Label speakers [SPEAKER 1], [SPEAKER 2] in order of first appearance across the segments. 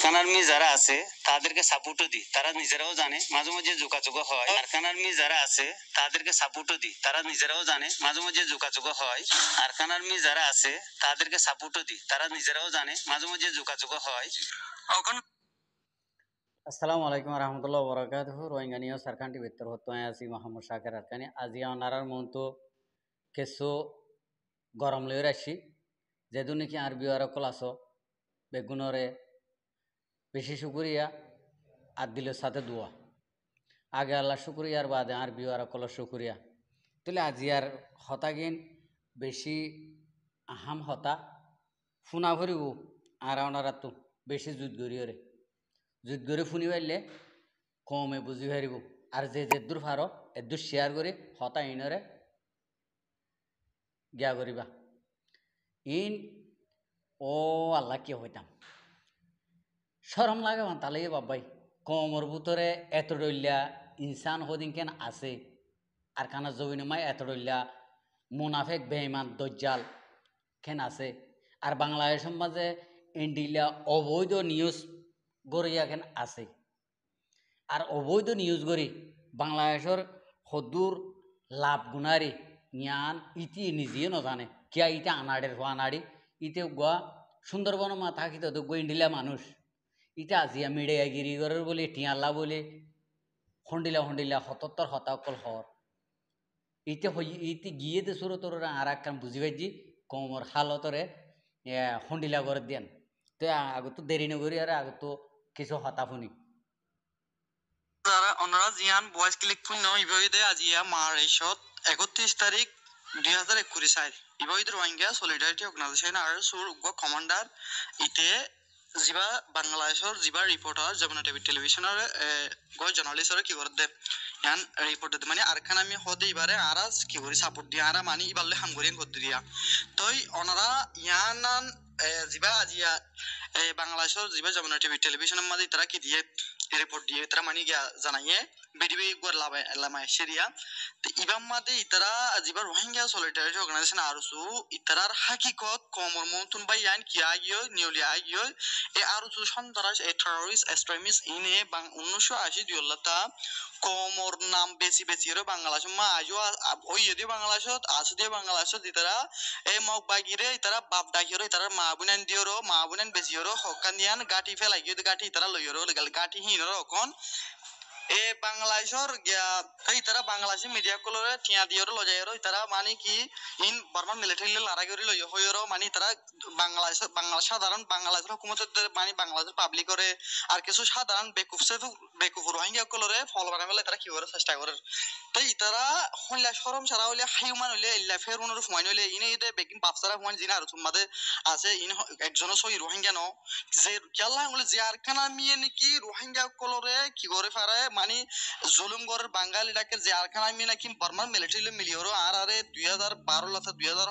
[SPEAKER 1] Arkan army যারা আছে তাদেরকে সাপোর্টও দিই তারা নিজেরাও জানে মাঝে মাঝে যোগাযোগ হয় আরকান আর্মি যারা আছে তাদেরকে সাপোর্টও দিই তারা নিজেরাও জানে মাঝে মাঝে যোগাযোগ হয় আরকান আর্মি যারা আছে তাদেরকে সাপোর্টও দিই তারা নিজেরাও জানে মাঝে মাঝে যোগাযোগ হয় এখন আসসালামু আলাইকুম রহমতুল্লাহ বরকাত রোহিঙ্গা নিউজ সারখান টিভির তরফ তয় আছি মোহাম্মদ শাকের আরকানি আজি আনারার মন্ত কেসো গরম লইয়ের আসি যেদু নাকি আরবি আর কল আস বেগুনরে বেশি শুকুরিয়া আর দিলের সাথে দোয়া আগে আল্লাহ শুকুরিয়ার বাদে আর বিও আর কল শুকুরিয়া তাহলে আজি আর হতাগিন বেশি আহাম হতা ফোনা ভরিব আর ওনারা তো বেশি জুত গড়িয়রে জুত গরি ফুনি পাইলে কমে বুঝি পারিব আর যে যেদূর ফার এদূর শেয়ার করে হতা ইনরে গিয়া করিবা ইন ও আল্লাহ কে হইতাম সরম লাগে মান তালে বাবাই কমর ভুতরে এত ডলিয়া ইনসান হদিন কেন আছে আর কানা জবিনমায় এত ডলিয়া মুনাফেক বেইমান দজ্জাল কেন আছে আর বাংলাদেশ সমাজে ইন্ডিলা অবৈধ নিউজ গড়িয়া কেন আছে আর অবৈধ নিউজ গড়ি বাংলাদেশের সদূর লাভ গুণারি জ্ঞান ইতি নিজে নজানে কিয়া ইটা আনাড়ের হওয়া আনাড়ি ইতে গোয়া সুন্দরবন মা থাকি তো গোয়েন্ডিলা মানুষ ইটা আজিয়া মিডিয়াগিরি করার বলে টিয়াল্লা বলে হন্ডিলা হন্ডিলা হতত্তর হতাকল হর ইতে ইতি গিয়ে দে সুর তোর আর একখান বুঝি পাইছি কমর হালতরে হন্ডিলা করে দেন তো আগত দেরি নগরি আর আগত কিছু হতাফুনি
[SPEAKER 2] যারা অনরা জিয়ান বয়স ক্লিক ফুন নয় ইভাবে দে আজিয়া মার এসত একত্রিশ তারিখ দুই হাজার একুশ সাল ইভাবে রোহিঙ্গা সলিডারিটি অর্গানাইজেশন আর সুর উগ্র কমান্ডার ইতে জিবা বাংলাদেশৰ যিবা ৰিপৰ্টাৰ যমুনা টিভি টেলিভিশ্যনৰ গৈ জাৰ্ণালিষ্টৰে কি কৰে দে ইয়ান ৰিপৰ্ট দে মানে আৰখান আমি সদে ইবাৰে আৰা কি কৰি সাপোৰ্ট দিয়া আৰা মানে ইবাৰলে হামগৰিয়ান কৰি দিয়া তই অনাৰা ইয়ান জিবা আজিয়া বাংলাদেশের জিবা যেমন টিভি টেলিভিশনের মাঝে তারা কি দিয়ে রিপোর্ট দিয়ে তারা মানে গিয়া জানাইয়ে বিডিবি গোয়ার লামায় লামায় সেরিয়া ইবাম মাদে ইতারা জিবার রোহিঙ্গা সলিটারি অর্গানাইজেশন আরসু ইতারার হাকিকত কমর মন্তুন বাই আইন কি আগিয় নিউলি আগিয় এ আরসু সন্ত্রাস এ টেরোরিস্ট এক্সট্রিমিস্ট ইনে বাং উনিশশো আশি দুইল্লাতা কমর নাম বেশি বেশি রে বাংলাদেশ মা আজও ওই যদি বাংলাদেশত আছে দিয়ে বাংলাদেশত ইতারা এই মগ বাগিরে ইতারা বাপ ডাকিয়ে ইতারা মা বুনেন দিও মা বুনেন বেশি লইয়রো হকান দিয়ান গাঠি ফেলাই গাঠি তারা লইয়রো গাঠি হিনর অকন এ বাংলাদেশর গিয়া এই তারা বাংলাদেশি মিডিয়া কলরে টিয়া দিয়র লজায়র তারা মানে কি ইন বর্মা মিলিটারি লড়াই করে লই হইর মানে তারা বাংলাদেশ বাংলা সাধারণ বাংলাদেশের হুকুমত মানে বাংলাদেশের পাবলিকরে আর কিছু সাধারণ বেকুফ সে বেকুফ রোহিঙ্গা কলরে ফল বানাই মেলে তারা কি করে চেষ্টা করে তাই তারা হইলা সরম সারা হইলে হাইমান হইলে ইল্লা ফেরুন রূপ মাইন হইলে ইনে ইদে বেকিং বাপসারা হুমান জিনা আর তোমাদের আছে ইন একজন সই রোহিঙ্গা ন যে কেলা হইলে যে আর কানা মিয়ে নাকি রোহিঙ্গা কলরে কি করে পারে মানে জুলুমগড়ের বাঙ্গাল এটাকে যে আর খান আমি নাকি বর্মার মিলিটারি মিলিয়রও আর আরে দুই হাজার বারো লাথা দুই হাজার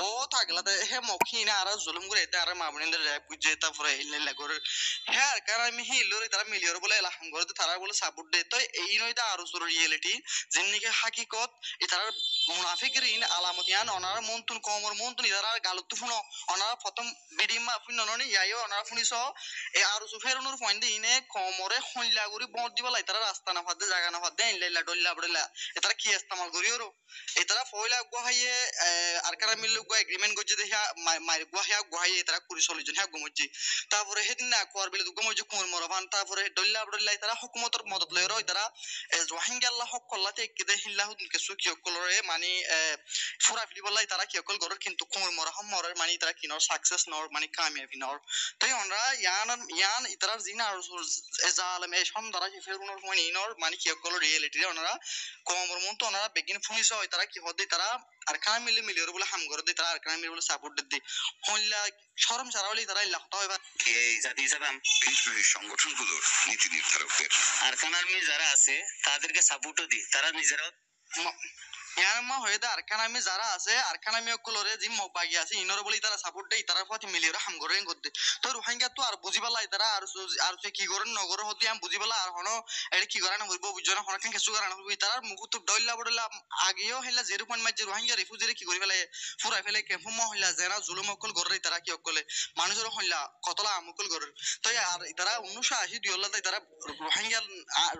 [SPEAKER 2] বহুত আগলাতে হে মখি না আর জুলুম করে এটা আর মামনিদের র্যাপ বুঝে তারপরে হিলে লাগর হে আর কারণ আমি হিল তারা মিলিয়ে বলে এলাহাম করে তারা বলে সাপোর্ট দে তো এই নয় দা আরো সুর রিয়েলিটি জিন্দিকে হাকিকত ইতারার মুনাফিকের ইন আলামত ইয়ান অনারা মন্তুন কমর মন্তুন ইতারার গালত ফুনো অনারা প্রথম বিডিমা ফুন ননি ইয়াইও অনারা ফুনিস এ আর সুফেরনুর পয়েন্ট ইনে কমরে হইলা করি বট দিবা তারা আস্তানা জায়গা না ফাদে ইনলাইলা ডল্লা বড়লা এতারা কি ইস্তেমাল করিও এতারা ফয়লা গহাইয়ে আর কারা মিলু গো এগ্রিমেন্ট গজে দেহা মাইর গহাইয়া গহাইয়ে এতারা চল্লিশ জন হ্যাঁ গমজি তারপরে হেদিন না কুয়ার বিলে গমজি কোন মরবান তারপরে ডল্লা বড়লা এতারা হুকুমতর মদত লয়রো এতারা রোহিঙ্গা আল্লাহ হক কল্লাতে কিদে হিল্লা হুদুন কিছু কিয় মানে ফুরা ফিলি বলাই তারা কি কল গর কিন্তু কোন মরা হম মরের মানে তারা কিনর সাকসেস নর মানে কামিয়াবি নর তাই আমরা ইয়ান ইয়ান ইতারা জিনা আর জালেম এই সম দ্বারা ফেরুনর ইনর মানে কি হকল রিয়েলিটি ওনারা কমর মন তো ওনারা বেগিন ফুইস হয় তারা কি হদে তারা আর খানা মিলে মিলে বলে হাম করে দে তারা আর মিলে বলে সাপোর্ট দে হইলা শরম সারা হলে তারা লাখটা হয় এই জাতি হিসাবে
[SPEAKER 1] এই সংগঠনগুলোর নীতি নির্ধারকদের আর খানার যারা আছে তাদেরকে সাপোর্টও দিই তারা নিজেরা
[SPEAKER 2] ইয়ারমা হয়েদা আরখানামি যারা আছে আরখানামি অকলরে জিম বাগি আছে ইনর বলি তারা সাপোর্ট দেই তারা ফাতি মিলিয়ে হাম করে করতে তো রোহিঙ্গা তো আর বুঝিবালা তারা আর আর কি করেন নগর হতে আমি বুঝিবালা আর হন এটা কি করানো হইব বুঝজন হন কেন কিছু করানো হইব তারা মুখ তো ডইলা বড়লা আগেও হেলা জেরো পয়েন্ট মাঝে রোহিঙ্গা রিফিউজিরে কি করে ফেলে ফুরাই ফেলে কেম্প হইলা যারা জুলুম অকল গড়ে তারা কি অকলে মানুষের হইলা কতলা আমকল গড়ে তো আর তারা উনিশশো আশি দুই তাই তারা রোহিঙ্গার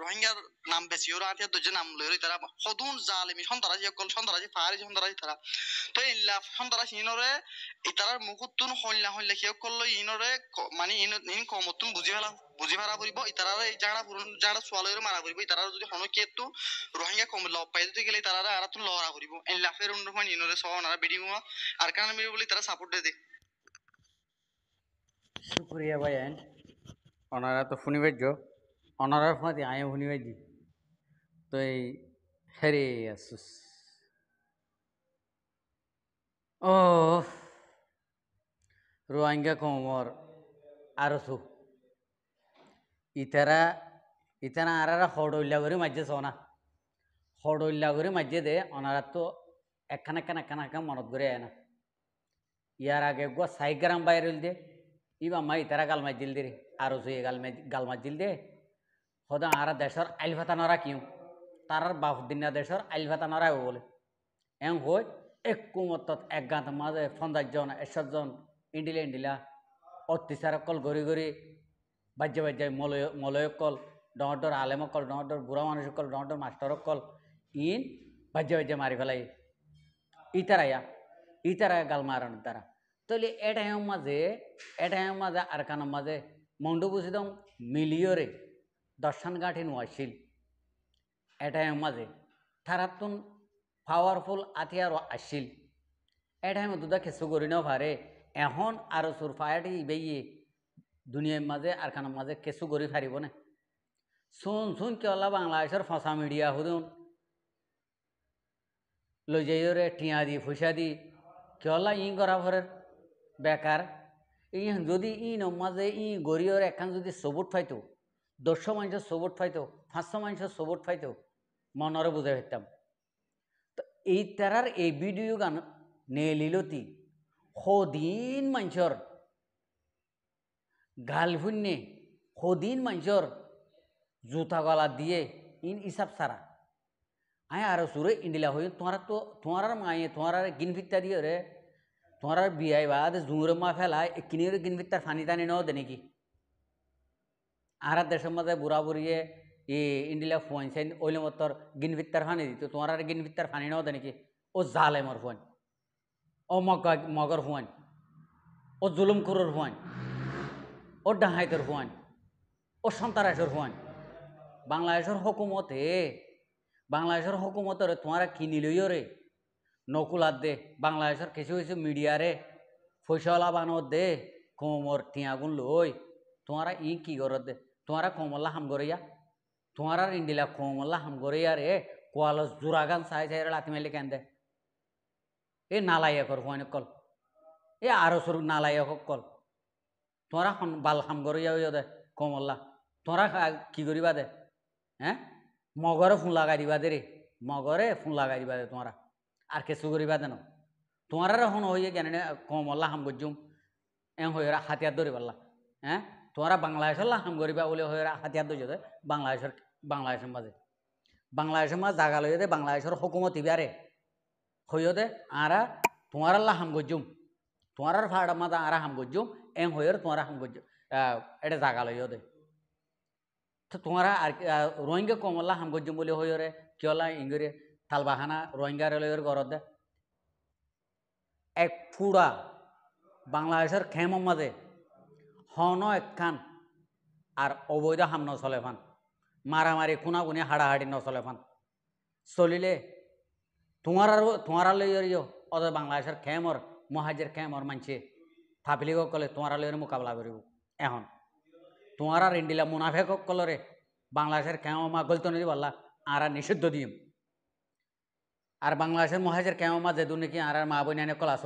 [SPEAKER 2] রোহিঙ্গার নাম বেশি ওরা আতিয়া দুজন নাম লই তারা সদুন জালিমি সন্তারা অকল সন্তারাজি পাহাড়ি সন্তারাজি তারা তো ইল্লা সন্তারাজি ইনরে ইতারার মুকুতুন হইলা হইলা কি অকল ইনরে মানে ইন কমতুন বুঝি ফেলা বুঝি ভাড়া ফুরিব ইতারার এই জাড়া ফুরন জাড়া সোয়ালের মারা ফুরিব ইতারার যদি হনকে তু রোহিঙ্গা কম লব পাই দিতে গেলে তারা আর তু লহরা ফুরিব ইল্লা ফের অন্য হন ইনরে সহনারা বিডিং আর কারণ মিরে বলি তারা সাপোর্ট দে দে
[SPEAKER 1] শুক্রিয়া ভাই এন্ড ওনারা তো শুনিবেজ্য অনারার ফাঁতে আয় শুনিবে তো এই হেরে আসুস ও রোহিঙ্গা কমর আরো সু ইতারা ইতারা আর আর হড়ইলা করে মাঝে সোনা হড়ইলা করে মাঝে দে ওনারা তো এখন এখন এখন এখন মনত ঘুরে আয় না ইয়ার আগে গো সাই গ্রাম বাইরে দে ই বা মা ইতারা গাল দিল দে রে আরো সু গাল গাল মাজিল দে সদা আর দেশর আইল ভাতা নরা কিউ তার বাহুদ্দিনা দেশর আইল ভাতা নরা বলে এং হয় এক এককুম অর্থাৎ একগাঁত মাঝে পঞ্চাশজন একশোজন ইন্ডিলা ইন্ডিলা অত্যাচারকল ঘুরি ঘুরি বাজ্যে বাজ্যে মলয় মলয়কল ডর ডর আলেমকল ডর ডর বুড়া মানুষকল ডর ডর মাস্টরকল ইন বাজ্যে বাজ্যে মারি ফেলাই ইতারাইয়া ইতারাইয়া গাল মারণ তারা তাহলে এটাইয়ের মাঝে এটাইয়ের মাঝে আর কানোর মাঝে মণ্ডবুসিদম মিলিয়রে দর্শনঘাটি নোয়াইছিল এটাইয়ের মাঝে তারাতুন পাওয়ারফুল হাতিয়ারও আসিল এটা আমি দুদা খেসু করি না এখন আৰু সুর ফায়াটি দুনিয়াৰ দুনিয়ার মাঝে আর খানার মাঝে কেঁচু কৰি ফারিব না শুন শুন বাংলাদেশৰ বাংলাদেশের ফসা মিডিয়া হুদুন লইজাইরে টিয়া দি ফুসা দি কেলা ই করা ভরের বেকার ই যদি ই নমাজে ই গরিয়র এখান যদি সবুট ফাইতো দহশ মানুষের সবুট ফাইতো পাঁচশো মানুষের সবুট ফাইতো মনরে বুঝে ফেলতাম এই এ এই ভিডিও গান নেলিলতি সদিন মানুষের গাল শূন্যে সদিন মানুষের জোতা গলা দিয়ে ইন হিসাব সারা আয় আর সুরে ইন্দিলা হয়ে তোমার তো তোমার মায়ে তোমার গিন ভিত্তা দিয়ে রে তোমার বিয়াই বাদ জুঁড়ে মা ফেলা কিনির গিন ভিত্তার ফানি টানি নেওয়া দে নাকি আর দেশের মধ্যে বুড়া বুড়িয়ে ಈ ಇಂಡಿಲ ಫೋನ್ ಸೈನ್ ಒಯ್ಲೆ ಮತ್ತೋರ್ ಗಿನ್ ಬಿತ್ತಾರ ಫಾನ್ ಇದ್ದಿತ್ತು ತೋರಾರ ಗಿನ್ ಬಿತ್ತಾರ ಫಾನ್ ಏನೋದ ನಿಕಿ ও জালে মোর হুয়ান ও মগর হুয়ান ও জুলুম কুরুর হুয়ান ও ডাহাইতর হুয়ান ও সন্তারাসর হুয়ান বাংলাদেশের হকুমত হে বাংলাদেশের হকুমত রে তোমারা কি নিলইও রে নকুলাত দে বাংলাদেশের কিছু কিছু মিডিয়ারে ফৈসলা বানত দে কোমর টিয়াগুন লই তোমারা ই কি করত দে তোমারা কোমল্লা হাম করিয়া तुम्हारा इंडिला कोमला हम गोरे यार ए कुआल जुरागन साय जायर लाती मेले कहते ए नालायक और কল এ ए आरो নালায়কক কল कल তোরা বাল হাম করে যাও দে কমল্লা তোরা কি করিবা দে হ্যাঁ মগরে ফোন লাগাই দিবা দে রে মগরে ফুন লাগাই দিবা দে তোমরা আর কিছু করিবা দেন তোমারা এখন হইয়ে কেন কমল্লা হাম করজুম এম হয়ে হাতিয়ার ধরি পারলা হ্যাঁ তোমরা বাংলাদেশের হাম করিবা বলে হয়ে হাতিয়ার ধরে বাংলাদেশের বাংলাদেশ মাঝে বাংলাদেশ মাঝে জাগা লইয়ে দে বাংলাদেশের হকুমত ইবারে হইয় দে আরা তোমার আল্লাহ হাম গজ্জুম তোমার ফাড়া মাঝে আরা হাম গজ্জুম এম হইয়ের তোমার হাম গজ্জুম এটা জাগা লইয় দে তো তোমারা আর রোহিঙ্গা কমল্লা হাম গজ্জুম বলে রে কিয়লা ইঙ্গরে তালবাহানা রোহিঙ্গা রেলওয়ের গরত দে এক ফুড়া বাংলাদেশের খেম মাঝে হন এক খান আর অবৈধ হামন চলে ফান মারামারি খুনা খুনি হাড়াহাড়ি নচলেফান চলিলে তোমার তোমারা লইয় অত বাংলাদেশের খেমর মহাজের খেমর মানছে ফাপিলিক কলে তোমারা লইয়ের মোকাবিলা করব এখন আর ইন্ডিলা মুনাফেক কলরে বাংলাদেশের খেমা গলত নদী বললা আর নিষিদ্ধ দিম আর বাংলাদেশের মহাজের মা যেদু নাকি আর মা বোন কল আস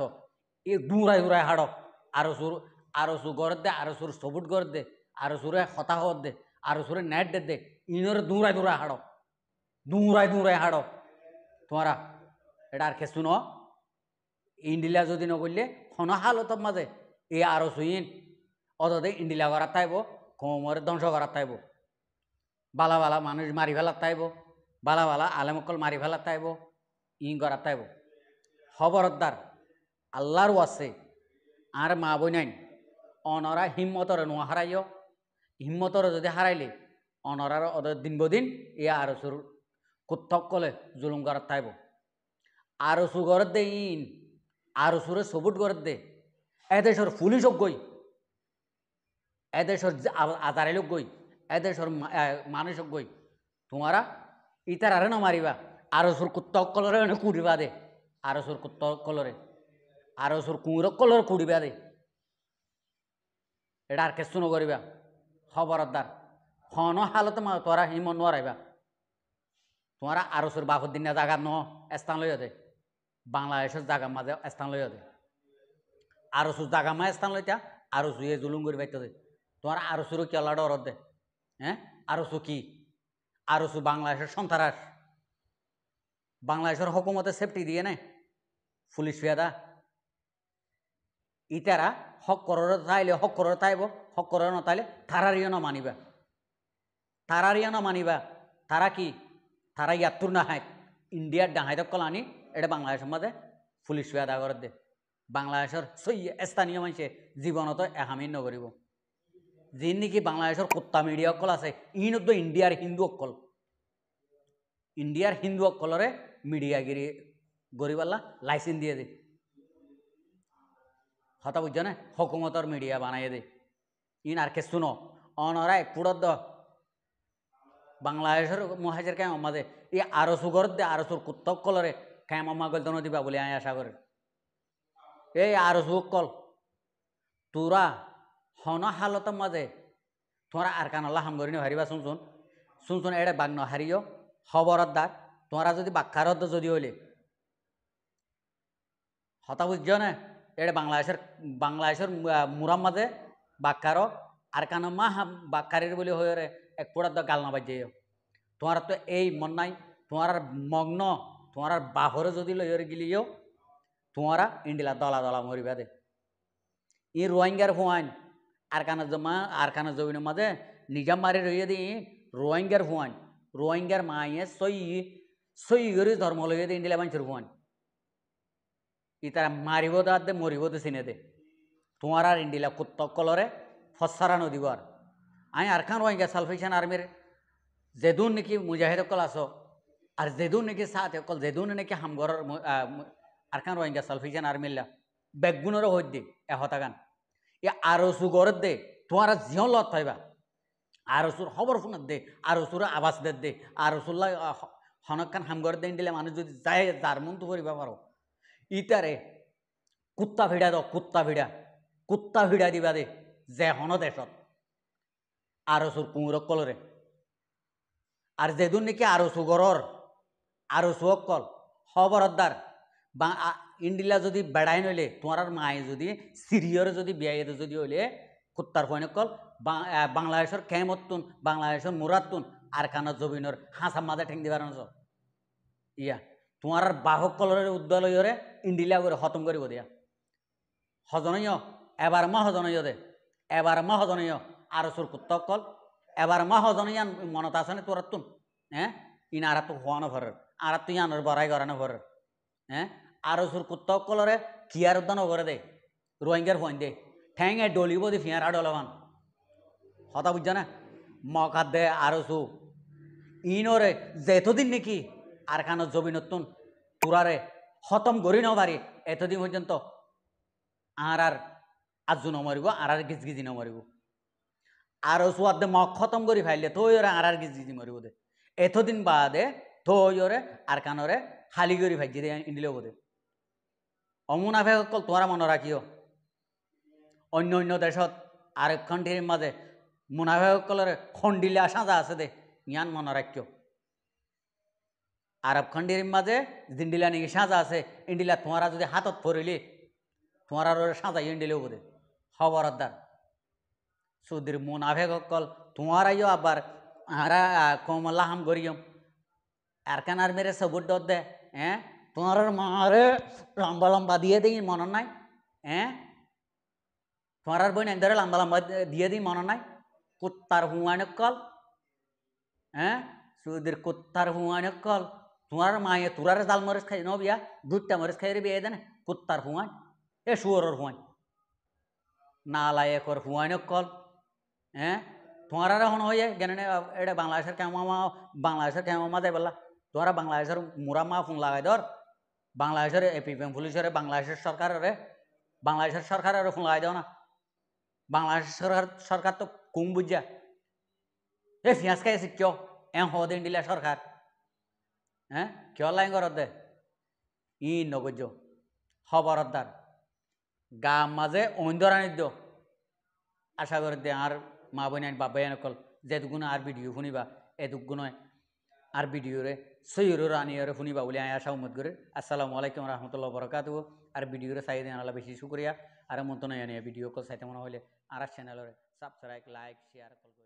[SPEAKER 1] এই দুরাই দুরাই হাড়ক আরো সুর আরো সু গড় দে আরো সুর সবুট গড় দে আরো সুরে হতাহত দে আরো সুরে নেট দে ইনোর দূরায় দূরায় হাড় দূরায় দূরায় হাড় তোমারা এটা আর খেসু ন ইন্ডিলা যদি খন হন হালতর মাঝে এ আরো সুইন অতদে ইন্ডিলা করার তাইব কোমরে ধ্বংস করার তাইব বালা বালা মানুষ মারি ফেলার তাইব বালা বালা আলেমকল মারি ফেলার তাইব ইং করার তাইব খবরদার আল্লাহরও আছে আর মা বই নাই অনরা হিম্মতরে নোয়া হারাইও হিম্মতরে যদি হারাইলে অনরার অদয় দিন বদিন ইয়া আরসুর কুত্থক কলে জুলুম গড়ত থাইব আরসু গড়ত দে ইন আরসুরে সবুট গড়ত দে এদেশর সব গই এদেশর আজারে লোক গই এদেশর মানুষ গই তোমারা ইতারারে ন মারিবা আরসুর কুত্থক কলরে কুড়িবা দে আরসুর কুত্থক কলরে আরসুর কুঁড়ো কলরে কুড়িবা দে এটা আর কিছু নকরিবা খবরদার খন হালত মা তোরা হিম নোয়ারাইবা তোমরা আরসুর বাপর দিনে জাগা ন স্থান লইয়া দে বাংলাদেশের জাগা মাঝে স্থান লইয়া দে সুর জাগা মা স্থান লইতা আরসু জুয়ে জুলুম করে বাইত দে তোমার সুর কেলা ডর দে হ্যাঁ সু কি সু বাংলাদেশের সন্ত্রাস বাংলাদেশের হকুমতে সেফটি দিয়ে নেয় পুলিশ পেয়াদা ইতারা হক করর চাইলে হক করর চাইব হক করর নতাইলে থারারিও না মানিবা তারারিয়া না মানিবা তারা কি তারা ইয়াত্তুর না হাঁক ইন্ডিয়ার ডাহাই দকল আনি এটা বাংলাদেশের মাঝে পুলিশ হয়ে আদা দে বাংলাদেশের সই স্থানীয় মানুষে জীবনত এহামিন নকরিব যি নেকি বাংলাদেশের কুত্তা মিডিয়া অকল আছে ইনদ্য ইন্ডিয়ার হিন্দু অকল ইন্ডিয়ার হিন্দু অকলরে মিডিয়াগিরি গরিবাল্লা লাইসেন্স দিয়ে দে হতা বুঝছ না হকুমতর মিডিয়া বানাই দে ইন আর কে শুনো অনরায় পুরদ্দ বাংলাদেশের মহাজের কায়ম মাঝে এই আরসু গর দে আরসুর কুত্তক কলরে কায়ম আমা গল দন দিবা বলে আয় আশা করে এই আরসু কল তোরা হন হালত মাঝে তোরা আর কান আল্লাহ হাম করিনি হারিবা শুনছুন শুনছুন এটা বাগ নহারিও হবরত দার তোরা যদি বাক্ষারত যদি হইলে হতা বুঝছ না এটা বাংলাদেশের বাংলাদেশের মুরাম মাঝে বাক্কার আর কান মা বাক্কারের বলে হয়ে একপোড়াত গাল না বাজে তোমার তো এই মন নাই তোমার মগ্ন তোমার বাহরে যদি লইরে গিলিও তোমারা ইন্ডিলা দলা দলা মরিবা দে ই রোহিঙ্গার হুয়াইন আরকানা জমা আরকানা জমিন মাঝে নিজাম মারি রইয়ে দি রোহিঙ্গার হুয়াইন রোহিঙ্গার মায়ে সই সই করে ধর্ম লইয়ে দে ইন্ডিলা মানুষের হুয়াইন ই তারা মারিব দে মরিব দে সিনে দে তোমার আর ইন্ডিলা কুত্তক কলরে ফসারা দিব আর আই আরখান রোহিঙ্গা সালফেশন আর্মির জেদুন নাকি অকল আস আর জেদুন নাকি অকল জেদুন নাকি হামগরের আরখান রোহিঙ্গা সালফেশন আর্মিল্লা বেগুণের হৈ দি এহতাগান ই আরসু গড়ত দে তোমার জিহন লত হইবা আরসুর খবর ফোনত দে আরসুর আবাস দে দে আরসুল্লা হনকান হামগর দেন দিলে মানুষ যদি যায় যার মনতো করিবা পারো ইতারে কুত্তা ভিড়া দ কুত্তা ভিড়া কুত্তা ভিড়া দিবা দে যে হন দেশত আৰচুৰ কুমুৰক কলৰে আৰু যেদুন নেকি আৰচু গড়ৰ আৰচুক কল খবৰদাৰ বা ইণ্ডিলা যদি বেড়াই নইলে তোমার মায়ে যদি সিরিয়র যদি বিয়াইয়ের যদি হইলে কুত্তার কল বাংলাদেশের খেমতুন বাংলাদেশের মুরাতুন আর কানত জবিনর হাঁসার মাঝে ঠেং দিবার নচ ইয়া তোমার বাহক কলরের উদ্যালয়রে ইন্ডিলা করে খতম করব দিয়া হজনীয় এবার মা হজনীয় দে এবার মা হজনীয় அரசர் குத்தக்கோல் এবার মা হজন ইয়ান মনত আসে না তুন হ্যাঁ ইন আর তো হওয়ানো ভর আর তো ইয়ান বড়াই গড়ানো ভরের হ্যাঁ আরসুর কুত্তকলরে কিয়ার উদ্যান করে দে রোহিঙ্গার ফোন দে ঠ্যাং এ ডলিব দি ফিয়ারা ডলবান হতা বুঝছে না মকা দে আরসু ইনরে যেতদিন নাকি আর খানো জবি নতুন তোরারে খতম গড়ি ন পারি এতদিন পর্যন্ত আর আর আজু নমরিব আর আর গিজগিজি নমরিব আর সুয়াদে মগ খতম করে ফাইলে থই ওরে আর গিজি দি মরিব দে এতদিন বাদে থই ওরে আর কানরে হালি করে ভাই দে ইন্ডিলে বোধে অমুনাফে সকল তোমার মনে রাখিও অন্য অন্য দেশত আর কান্ট্রির মাঝে মুনাফে সকলের আসা সাজা আছে দে ইয়ান মনে রাখিও আরব খন্ডির মাঝে জিন্ডিলা নিয়ে সাজা আছে ইন্ডিলা তোমারা যদি হাতত পড়িলি আর সাজা ইন্ডিলে বোধে খবরদার সুদের মুনাফেকল তোমারাইও আবার হারা কমলা হাম গরিয়ম আর কেনার মেরে সবুর ডর দে হ্যাঁ তোমার মারে লম্বা লম্বা দিয়ে দিই মনে নাই হ্যাঁ তোমার বোন এন্দরে লম্বা লম্বা দিয়ে দিই মনে নাই কুত্তার হুয়ানক কল হ্যাঁ সুদের কুত্তার হুয়ানক কল তোমার মায়ে তোরার জাল মরিচ খাই বিয়া দুধটা মরিচ খাই বিয়ে দেন কুত্তার হুয়ান এ শুয়োরের হুয়ান নালায়কর হুয়ানক কল হ্যাঁ তোমার এখন হয়ে গেনে এটা বাংলাদেশের কেমন মা বাংলাদেশের কেমন মা দেয় বললা তোরা বাংলাদেশের মুরা মা ফোন লাগাই ধর বাংলাদেশের এপিপিএম পুলিশের বাংলাদেশের সরকারের বাংলাদেশের সরকারের ফোন লাগাই দাও না বাংলাদেশের সরকার সরকার তো কুম বুঝা এ ফিয়াজ খাইছে কিয় এম দিন দিলা সরকার হ্যাঁ কিয় লাইন করত দে ই নগজ খবরদার গা মাঝে ঐন্দরানিদ্য আশা করে দে আর মা বইনাইন বা বয়ানকল যেদুগুণ আর ভিডিও শুনিবা এদুগুণে আর ভিডিওরে সৈয়র আনিয়রে শুনিবা বলে আয় আশা উমদ করে আসসালামু আলাইকুম রহমতুল্লাহ বরকাত আর ভিডিওরে চাই দেন আল্লাহ বেশি শুক্রিয়া আর মন্তনয় ভিডিও কল চাইতে মনে হলে আর চ্যানেলরে সাবস্ক্রাইব লাইক শেয়ার কল